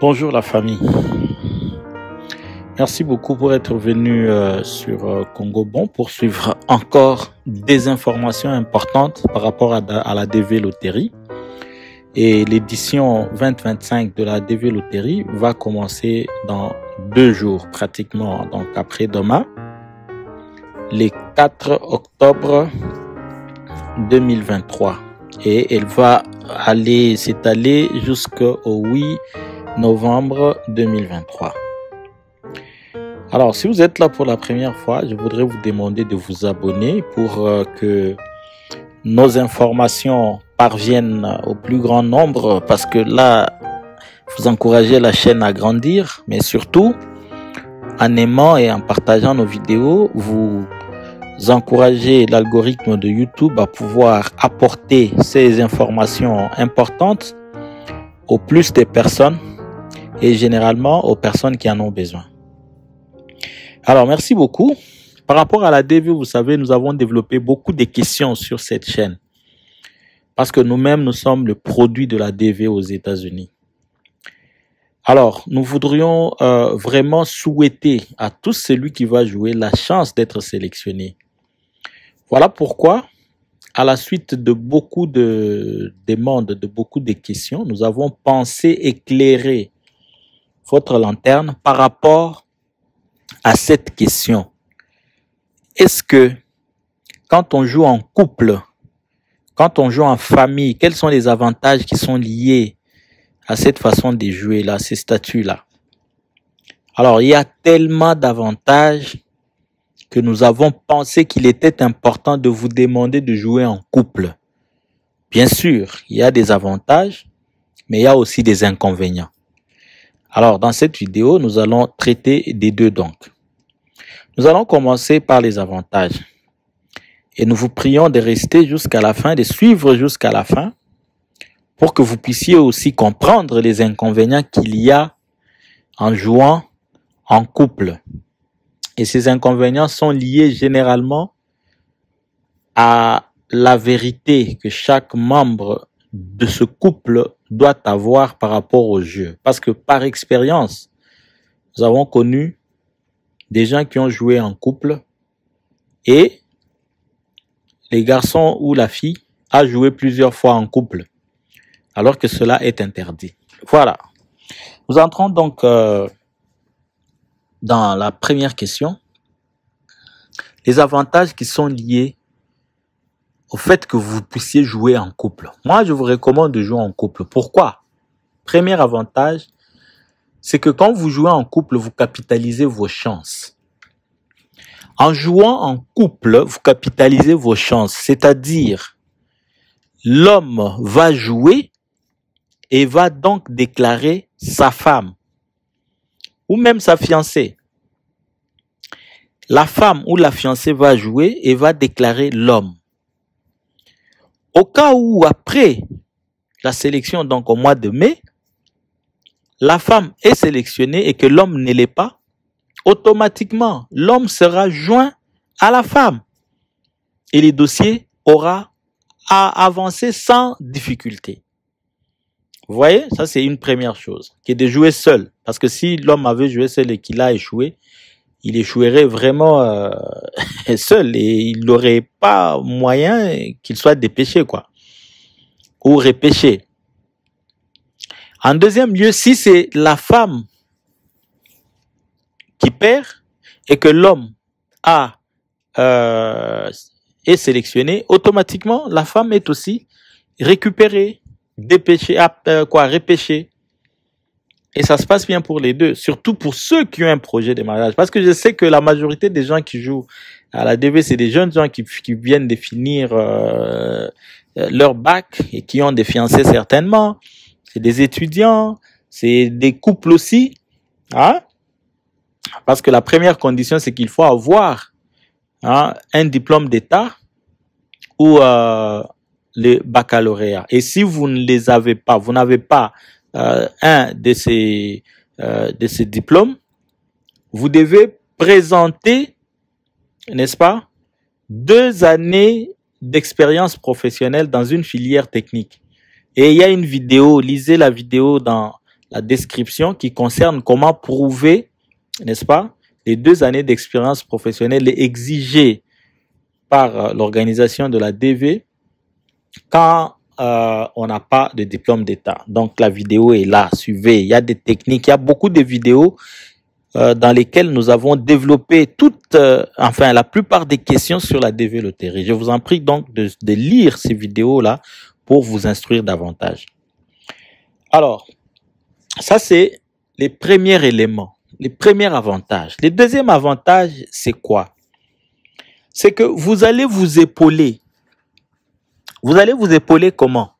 Bonjour la famille. Merci beaucoup pour être venu euh, sur euh, Congo Bon pour suivre encore des informations importantes par rapport à, la DV Loterie. Et l'édition 2025 de la DV Loterie va commencer dans deux jours pratiquement, donc après-demain, les 4 octobre 2023. Et elle va aller s'étaler jusqu'au 8 novembre 2023. Alors, si vous êtes là pour la première fois, je voudrais vous demander de vous abonner pour euh, que nos informations parviennent au plus grand nombre parce que là, vous encouragez la chaîne à grandir, mais surtout, en aimant et en partageant nos vidéos, vous encouragez l'algorithme de YouTube à pouvoir apporter ces informations importantes au plus des personnes et généralement aux personnes qui en ont besoin. Alors, merci beaucoup. Par rapport à la DV, vous savez, nous avons développé beaucoup de questions sur cette chaîne. Parce que nous-mêmes, nous sommes le produit de la DV aux États-Unis. Alors, nous voudrions euh, vraiment souhaiter à tout celui qui va jouer la chance d'être sélectionné. Voilà pourquoi, à la suite de beaucoup de demandes, de beaucoup de questions, nous avons pensé éclairer votre lanterne par rapport à cette question. Est-ce que quand on joue en couple, quand on joue en famille, quels sont les avantages qui sont liés à cette façon de jouer là, ces statuts là Alors, il y a tellement d'avantages que nous avons pensé qu'il était important de vous demander de jouer en couple. Bien sûr, il y a des avantages, mais il y a aussi des inconvénients. Alors, dans cette vidéo, nous allons traiter des deux donc. Nous allons commencer par les avantages. Et nous vous prions de rester jusqu'à la fin, de suivre jusqu'à la fin, pour que vous puissiez aussi comprendre les inconvénients qu'il y a en jouant en couple. Et ces inconvénients sont liés généralement à la vérité que chaque membre de ce couple doit avoir par rapport au jeu. Parce que par expérience, nous avons connu des gens qui ont joué en couple et les garçons ou la fille a joué plusieurs fois en couple, alors que cela est interdit. Voilà. Nous entrons donc euh, dans la première question. Les avantages qui sont liés au fait que vous puissiez jouer en couple. Moi, je vous recommande de jouer en couple. Pourquoi Premier avantage, c'est que quand vous jouez en couple, vous capitalisez vos chances. En jouant en couple, vous capitalisez vos chances. C'est-à-dire, l'homme va jouer et va donc déclarer sa femme ou même sa fiancée. La femme ou la fiancée va jouer et va déclarer l'homme. Au cas où, après la sélection, donc au mois de mai, la femme est sélectionnée et que l'homme ne l'est pas, automatiquement, l'homme sera joint à la femme. Et les dossiers aura à avancer sans difficulté. Vous voyez, ça c'est une première chose, qui est de jouer seul. Parce que si l'homme avait joué seul et qu'il a échoué, il échouerait vraiment euh, seul et il n'aurait pas moyen qu'il soit dépêché, quoi. Ou répêché. En deuxième lieu, si c'est la femme qui perd et que l'homme a euh, est sélectionné, automatiquement la femme est aussi récupérée, dépêchée, euh, quoi, Répêchée. Et ça se passe bien pour les deux, surtout pour ceux qui ont un projet de mariage. Parce que je sais que la majorité des gens qui jouent à la DV, c'est des jeunes gens qui, viennent de finir euh, euh, leur bac et qui ont des fiancés certainement. C'est des étudiants, c'est des couples aussi. Hein? Parce que la première condition, c'est qu'il faut avoir hein, un diplôme d'État ou euh, le baccalauréat. Et si vous ne les avez pas, vous n'avez pas euh, un de ces, euh, de ces diplômes, vous devez présenter, n'est-ce pas, deux années d'expérience professionnelle dans une filière technique. Et il y a une vidéo, lisez la vidéo dans la description qui concerne comment prouver, n'est-ce pas, les deux années d'expérience professionnelle exigées par euh, l'organisation de la DV quand euh, on n'a pas de diplôme d'État. Donc la vidéo est là, suivez. Il y a des techniques, il y a beaucoup de vidéos euh, dans lesquelles nous avons développé toute, euh, enfin la plupart des questions sur la développement. Je vous en prie donc de, de lire ces vidéos-là pour vous instruire davantage. Alors, ça c'est les premiers éléments, les premiers avantages. Le deuxième avantage, c'est quoi C'est que vous allez vous épauler vous allez vous épauler comment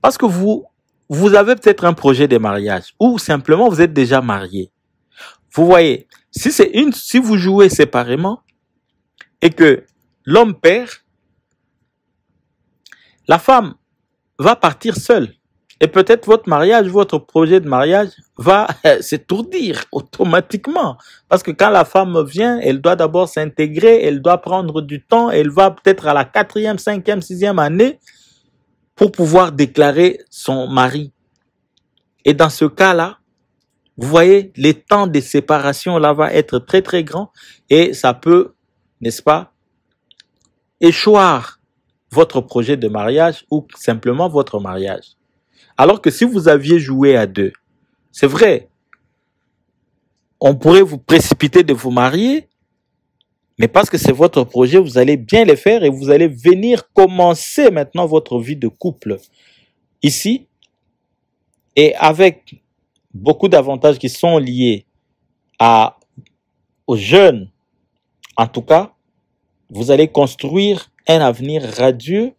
Parce que vous, vous avez peut-être un projet de mariage ou simplement vous êtes déjà marié. Vous voyez, si c'est une, si vous jouez séparément et que l'homme perd, la femme va partir seule. Et peut-être votre mariage, votre projet de mariage va euh, s'étourdir automatiquement. Parce que quand la femme vient, elle doit d'abord s'intégrer, elle doit prendre du temps, elle va peut-être à la quatrième, cinquième, sixième année pour pouvoir déclarer son mari. Et dans ce cas-là, vous voyez, les temps de séparation là va être très très grand et ça peut, n'est-ce pas, échoir votre projet de mariage ou simplement votre mariage. Alors que si vous aviez joué à deux, c'est vrai, on pourrait vous précipiter de vous marier, mais parce que c'est votre projet, vous allez bien le faire et vous allez venir commencer maintenant votre vie de couple ici et avec beaucoup d'avantages qui sont liés à, aux jeunes. En tout cas, vous allez construire un avenir radieux,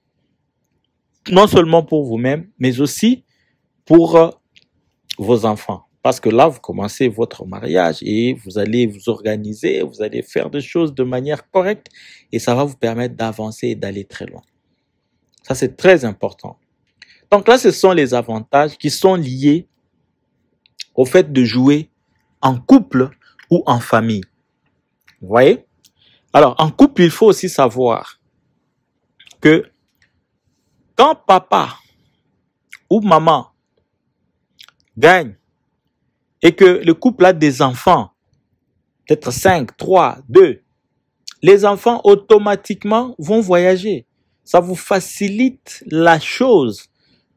non seulement pour vous-même, mais aussi pour euh, vos enfants. Parce que là, vous commencez votre mariage et vous allez vous organiser, vous allez faire des choses de manière correcte et ça va vous permettre d'avancer et d'aller très loin. Ça, c'est très important. Donc là, ce sont les avantages qui sont liés au fait de jouer en couple ou en famille. Vous voyez Alors, en couple, il faut aussi savoir que quand papa ou maman gagne et que le couple a des enfants, peut-être 5, 3, 2, les enfants automatiquement vont voyager. Ça vous facilite la chose.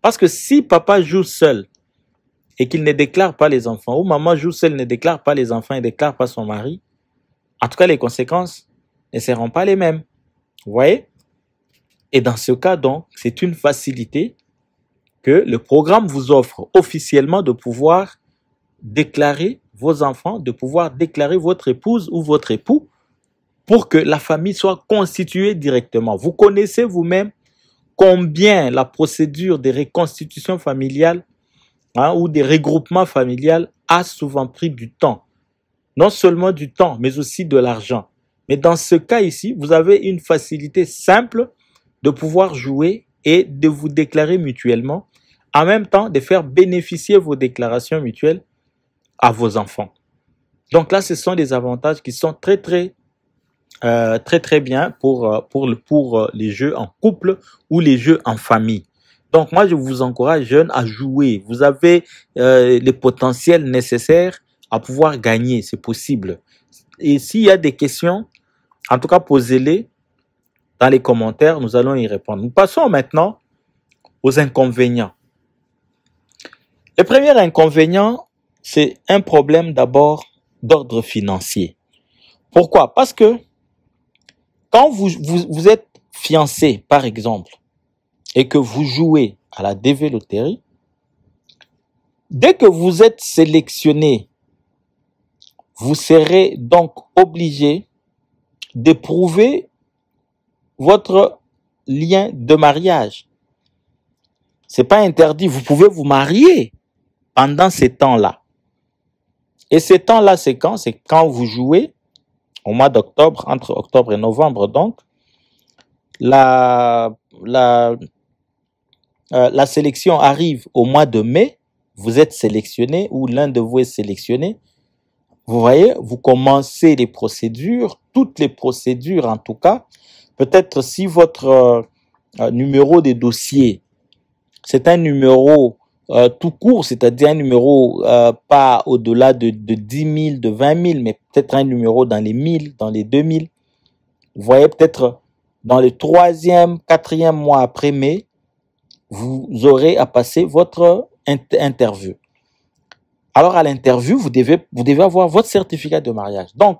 Parce que si papa joue seul et qu'il ne déclare pas les enfants, ou maman joue seule, ne déclare pas les enfants et déclare pas son mari, en tout cas, les conséquences ne seront pas les mêmes. Vous voyez Et dans ce cas, donc, c'est une facilité que le programme vous offre officiellement de pouvoir déclarer vos enfants, de pouvoir déclarer votre épouse ou votre époux pour que la famille soit constituée directement. Vous connaissez vous-même combien la procédure de reconstitution familiale hein, ou des regroupements familial a souvent pris du temps. Non seulement du temps, mais aussi de l'argent. Mais dans ce cas ici, vous avez une facilité simple de pouvoir jouer et de vous déclarer mutuellement en même temps de faire bénéficier vos déclarations mutuelles à vos enfants. Donc là, ce sont des avantages qui sont très très euh, très très bien pour euh, pour pour euh, les jeux en couple ou les jeux en famille. Donc moi, je vous encourage jeunes à jouer. Vous avez le les potentiels nécessaires à pouvoir gagner, c'est possible. Et s'il y a des questions, en tout cas, posez-les dans les commentaires, nous allons y répondre. Nous passons maintenant aux inconvénients. Le premier inconvénient, c'est un problème d'abord d'ordre financier. Pourquoi Parce que quand vous, vous, êtes fiancé, par exemple, et que vous jouez à la DV dès que vous êtes sélectionné, vous serez donc obligé d'éprouver votre lien de mariage. C'est pas interdit, vous pouvez vous marier, pendant ces temps-là. Et ces temps-là, c'est quand C'est quand vous jouez au mois d'octobre, entre octobre et novembre, donc, la, la, euh, la sélection arrive au mois de mai, vous êtes sélectionné ou l'un de vous est sélectionné. Vous voyez, vous commencez les procédures, toutes les procédures en tout cas. Peut-être si votre euh, euh, numéro de dossier, c'est un numéro euh, tout court, c'est-à-dire un numéro euh, pas au-delà de, de 10 000, de 20 000, mais peut-être un numéro dans les 1000, dans les 2000. Vous voyez, peut-être dans le troisième, quatrième mois après mai, vous aurez à passer votre interview. Alors à l'interview, vous devez, vous devez avoir votre certificat de mariage. Donc,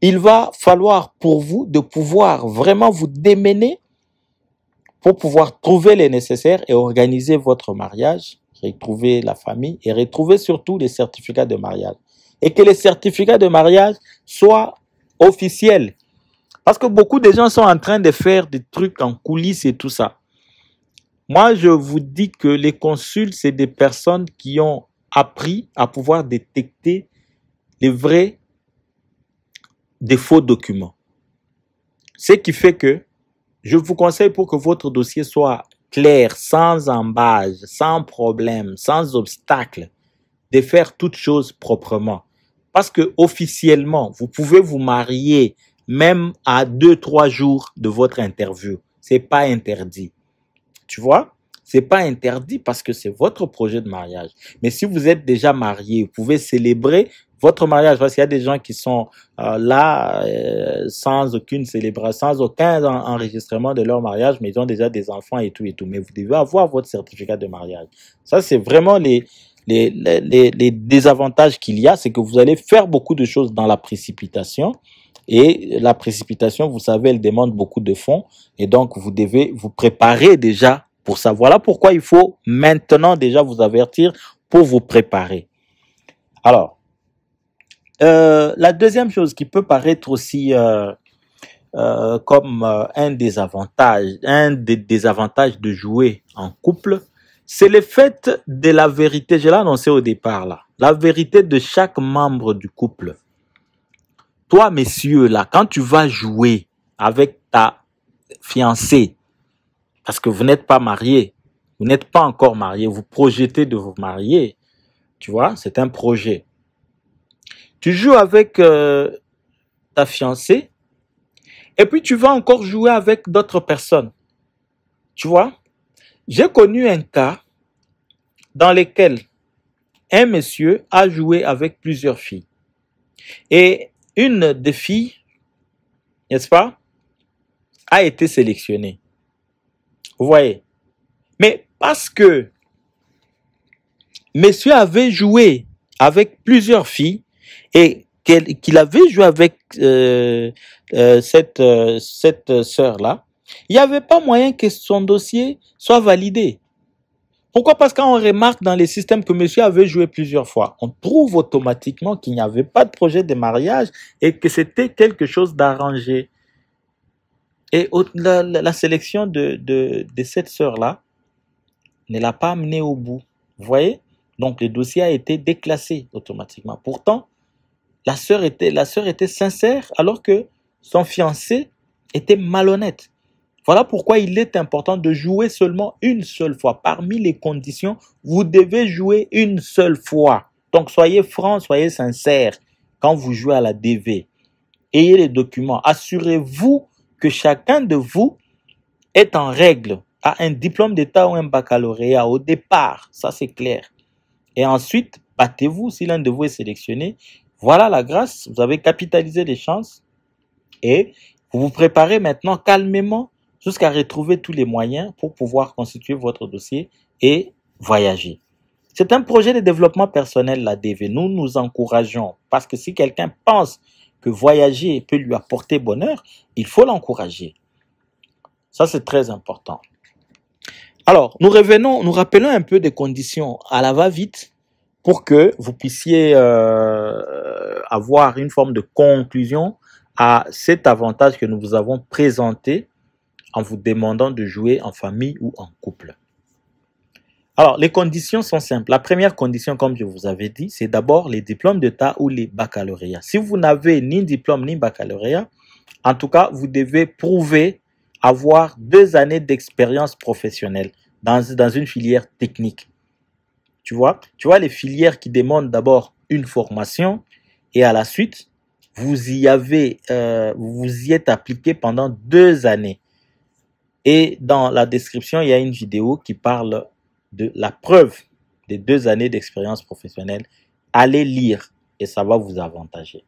il va falloir pour vous de pouvoir vraiment vous démener pour pouvoir trouver les nécessaires et organiser votre mariage, retrouver la famille et retrouver surtout les certificats de mariage. Et que les certificats de mariage soient officiels. Parce que beaucoup de gens sont en train de faire des trucs en coulisses et tout ça. Moi, je vous dis que les consuls, c'est des personnes qui ont appris à pouvoir détecter les vrais des faux documents. Ce qui fait que je vous conseille pour que votre dossier soit clair, sans embâge, sans problème, sans obstacle, de faire toutes choses proprement. Parce que officiellement, vous pouvez vous marier même à deux, trois jours de votre interview. C'est pas interdit. Tu vois? C'est pas interdit parce que c'est votre projet de mariage. Mais si vous êtes déjà marié, vous pouvez célébrer votre mariage, parce qu'il y a des gens qui sont euh, là euh, sans aucune célébration, sans aucun enregistrement de leur mariage, mais ils ont déjà des enfants et tout et tout. Mais vous devez avoir votre certificat de mariage. Ça, c'est vraiment les, les, les désavantages qu'il y a, c'est que vous allez faire beaucoup de choses dans la précipitation. Et la précipitation, vous savez, elle demande beaucoup de fonds. Et donc, vous devez vous préparer déjà pour ça. Voilà pourquoi il faut maintenant déjà vous avertir pour vous préparer. Alors, euh, la deuxième chose qui peut paraître aussi euh, euh, comme un des avantages, un des désavantages de jouer en couple, c'est le fait de la vérité. Je l'ai annoncé au départ là, la vérité de chaque membre du couple. Toi, messieurs là, quand tu vas jouer avec ta fiancée, parce que vous n'êtes pas mariés, vous n'êtes pas encore mariés, vous projetez de vous marier, tu vois, c'est un projet tu joues avec euh, ta fiancée, et puis tu vas encore jouer avec d'autres personnes. Tu vois J'ai connu un cas dans lequel un monsieur a joué avec plusieurs filles. Et une des filles, n'est-ce pas, a été sélectionnée. Vous voyez Mais parce que monsieur avait joué avec plusieurs filles, et qu'il avait joué avec euh, euh, cette euh, cette sœur là, il n'y avait pas moyen que son dossier soit validé. Pourquoi Parce qu'on remarque dans les systèmes que monsieur avait joué plusieurs fois, on trouve automatiquement qu'il n'y avait pas de projet de mariage et que c'était quelque chose d'arrangé. Et la, sélection de, de, cette sœur-là ne l'a pas amené au bout. Vous voyez Donc le dossier a été déclassé automatiquement. Pourtant, la sœur était, la était sincère alors que son fiancé était malhonnête. Voilà pourquoi il est important de jouer seulement une seule fois. Parmi les conditions, vous devez jouer une seule fois. Donc soyez franc, soyez sincère quand vous jouez à la DV. Ayez les documents. Assurez-vous que chacun de vous est en règle, a un diplôme d'État ou un baccalauréat au départ. Ça, c'est clair. Et ensuite, battez-vous si l'un de vous est sélectionné. Voilà la grâce, vous avez capitalisé les chances et vous vous préparez maintenant calmement jusqu'à retrouver tous les moyens pour pouvoir constituer votre dossier et voyager. C'est un projet de développement personnel, la DV. Nous nous encourageons parce que si quelqu'un pense que voyager peut lui apporter bonheur, il faut l'encourager. Ça, c'est très important. Alors, nous revenons, nous rappelons un peu des conditions à la va-vite pour que vous puissiez euh, avoir une forme de conclusion à cet avantage que nous vous avons présenté en vous demandant de jouer en famille ou en couple. Alors, les conditions sont simples. La première condition, comme je vous avais dit, c'est d'abord les diplômes d'État ou les baccalauréats. Si vous n'avez ni diplôme ni baccalauréat, en tout cas, vous devez prouver avoir deux années d'expérience professionnelle dans une filière technique. Tu vois, tu vois les filières qui demandent d'abord une formation et à la suite, vous y avez, euh, vous y êtes appliqué pendant deux années. Et dans la description, il y a une vidéo qui parle de la preuve des deux années d'expérience professionnelle. Allez lire et ça va vous avantager.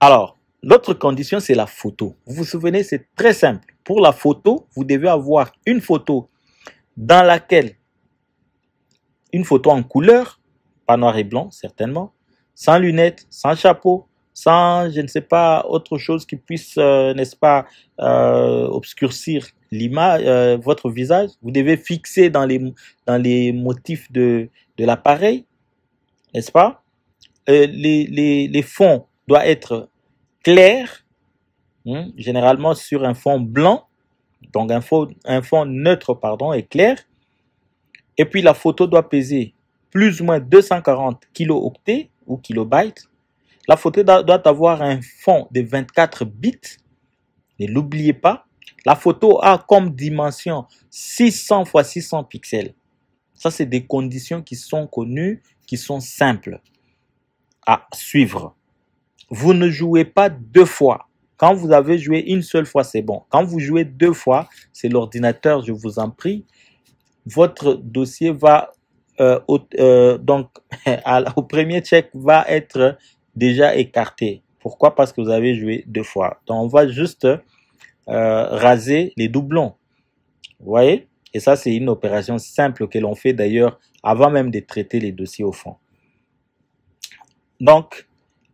Alors, l'autre condition, c'est la photo. Vous vous souvenez, c'est très simple. Pour la photo, vous devez avoir une photo dans laquelle une photo en couleur, pas noir et blanc certainement, sans lunettes, sans chapeau, sans, je ne sais pas, autre chose qui puisse, euh, n'est-ce pas, euh, obscurcir l'image, euh, votre visage. Vous devez fixer dans les, dans les motifs de, l'appareil, n'est-ce pas les, les, fonds doivent être clairs, hein, généralement sur un fond blanc, donc un fond, un fond neutre, pardon, et clair. Et puis la photo doit peser plus ou moins 240 kilooctets ou kilobytes. La photo doit avoir un fond de 24 bits. Ne l'oubliez pas. La photo a comme dimension 600 x 600 pixels. Ça, c'est des conditions qui sont connues, qui sont simples à suivre. Vous ne jouez pas deux fois. Quand vous avez joué une seule fois, c'est bon. Quand vous jouez deux fois, c'est l'ordinateur, je vous en prie, votre dossier va euh, euh, donc au premier check va être déjà écarté. Pourquoi Parce que vous avez joué deux fois. Donc on va juste euh, raser les doublons. Vous voyez Et ça c'est une opération simple que l'on fait d'ailleurs avant même de traiter les dossiers au fond. Donc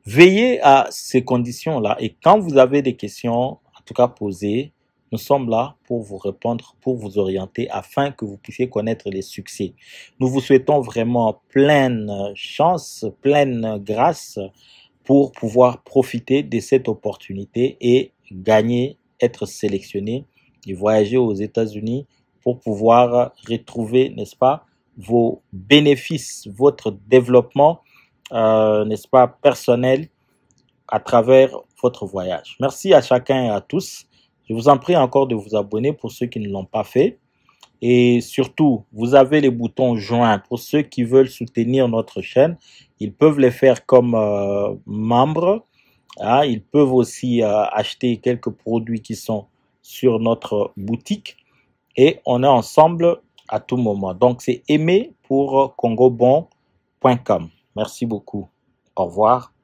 veillez à ces conditions là et quand vous avez des questions en tout cas posées, nous sommes là pour vous répondre, pour vous orienter, afin que vous puissiez connaître les succès. Nous vous souhaitons vraiment pleine chance, pleine grâce pour pouvoir profiter de cette opportunité et gagner, être sélectionné et voyager aux États-Unis pour pouvoir retrouver, n'est-ce pas, vos bénéfices, votre développement, euh, n'est-ce pas, personnel à travers votre voyage. Merci à chacun et à tous. Je vous en prie encore de vous abonner pour ceux qui ne l'ont pas fait. Et surtout, vous avez les boutons joints. Pour ceux qui veulent soutenir notre chaîne, ils peuvent les faire comme euh, membres. Ah, ils peuvent aussi euh, acheter quelques produits qui sont sur notre boutique. Et on est ensemble à tout moment. Donc, c'est aimé pour euh, congobon.com. Merci beaucoup. Au revoir.